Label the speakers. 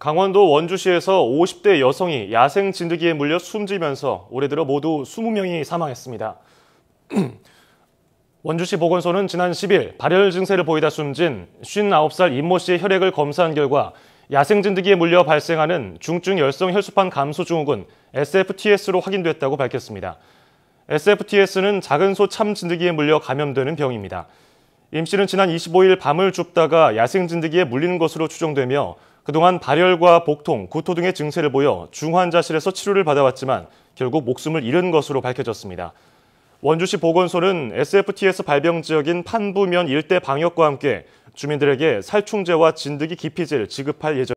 Speaker 1: 강원도 원주시에서 50대 여성이 야생 진드기에 물려 숨지면서 올해 들어 모두 20명이 사망했습니다. 원주시 보건소는 지난 10일 발열 증세를 보이다 숨진 59살 임모 씨의 혈액을 검사한 결과 야생 진드기에 물려 발생하는 중증 열성 혈소판 감소 증후군 SFTS로 확인됐다고 밝혔습니다. SFTS는 작은 소참 진드기에 물려 감염되는 병입니다. 임 씨는 지난 25일 밤을 줍다가 야생 진드기에 물리는 것으로 추정되며 그동안 발열과 복통, 구토 등의 증세를 보여 중환자실에서 치료를 받아왔지만 결국 목숨을 잃은 것으로 밝혀졌습니다. 원주시 보건소는 SFTS 발병 지역인 판부면 일대 방역과 함께 주민들에게 살충제와 진드기 기피제를 지급할 예정입니다.